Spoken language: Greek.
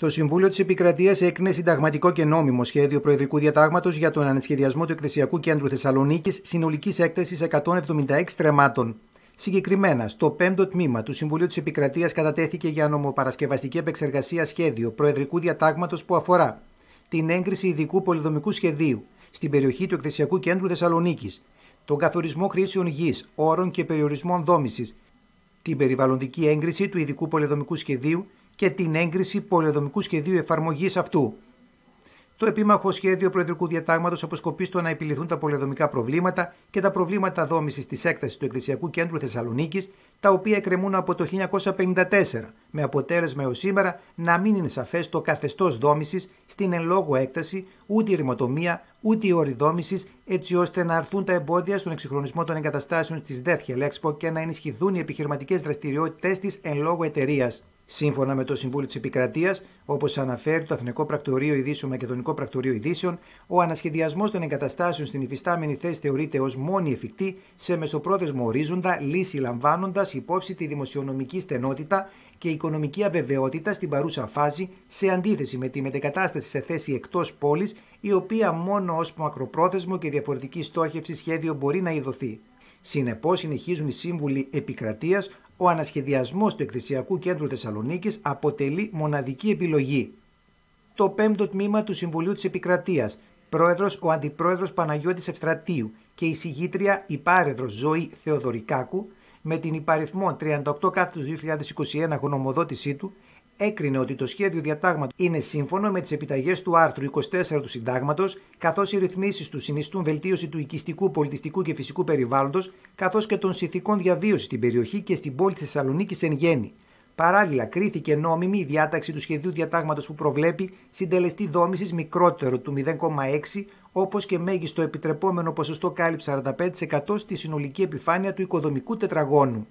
Το Συμβούλιο της Επικρατείας έκρινε συνταγματικό και νόμιμο σχέδιο προεδρικού διατάγματος για τον ανασχεδιασμό του Εκθεσιακού Κέντρου Θεσσαλονίκης συνολικής έκθεσης 176 τρεμάτων. Συγκεκριμένα, στο 5ο τμήμα του Συμβουλίου της Επικρατείας κατατέθηκε για νομοπαρασκευαστική επεξεργασία σχέδιο προεδρικού διατάγματος που αφορά την έγκριση ειδικού πολυδομικού σχεδίου στην περιοχή του Εκθεσιακού Κέντρου Θεσσαλονίκης, τον καθορισμό χρήσεων γης, όρων και περιορισμών δόμησης, την περιβαλλοντική έγκριση του ειδικού πολυδομικού σχεδίου και την έγκριση πολεοδομικού σχεδίου εφαρμογής αυτού. Το επίμαχο σχέδιο Προεδρικού Διατάγματος αποσκοπεί στο να επιληθούν τα πολεοδομικά προβλήματα και τα προβλήματα δόμησης της έκτασης του Εκκλησιακού Κέντρου Θεσσαλονίκης, τα οποία εκκρεμούν από το 1954, με αποτέλεσμα έως σήμερα να μην είναι σαφές το καθεστώς δόμησης στην εν λόγω έκταση, ούτε η ρηματομία, ούτε η δόμησης έτσι ώστε να αρθούν τα εμπόδια στον εξυγχρονισμό των εγκαταστάσεων της ΔΕΤ και να ενισχυθούν οι επιχειρηματικές δραστηριότητέ της εν λόγω εταιρείας. Σύμφωνα με το Συμβούλιο της Επικρατείας, όπως αναφέρει το Αθηνικό Πρακτορείο Ειδήσεων Μακεδονικό Πρακτορείο Ειδήσεων, ο ανασχεδιασμός των εγκαταστάσεων στην υφιστάμενη θέση θεωρείται ως μόνη εφικτή σε μεσοπρόθεσμο ορίζοντα, λύση λαμβάνοντας υπόψη τη δημοσιονομική στενότητα και οικονομική αβεβαιότητα στην παρούσα φάση, σε αντίθεση με τη μετεκατάσταση σε θέση εκτός πόλης, η οποία μόνο ως μακροπρόθεσμο και διαφορετική στόχευση σχέδιο μπορεί να ειδωθεί. Συνεπώς, συνεχίζουν οι σύμβουλοι επικρατείας, ο ανασχεδιασμός του Εκκλησιακού Κέντρου Θεσσαλονίκης αποτελεί μοναδική επιλογή. Το 5ο τμήμα του Συμβουλίου της Επικρατείας, πρόεδρος ο Αντιπρόεδρος Παναγιώτης Ευστρατείου και η συγγήτρια υπάρεδρο Ζωή Θεοδωρικάκου, με την υπαριθμό 38 2021 γνωμοδότησή του, έκρινε ότι το σχέδιο διατάγματος είναι σύμφωνο με τις επιταγές του άρθρου 24 του Συντάγματος, καθώς οι ρυθμίσεις του συνιστούν βελτίωση του οικιστικού, πολιτιστικού και φυσικού περιβάλλοντος, καθώς και των συνθηκών διαβίωσης στην περιοχή και στην πόλη της Θεσσαλονίκης εν γέννη. Παράλληλα, κρίθηκε νόμιμη η διάταξη του σχεδίου διατάγματος που προβλέπει συντελεστή δόμησης μικρότερο του 0,6 όπως και μέγιστο επιτρεπόμενο ποσοστό κάλυψη 45% στη συνολική επιφάνεια του οικοδομικού τετραγώνου.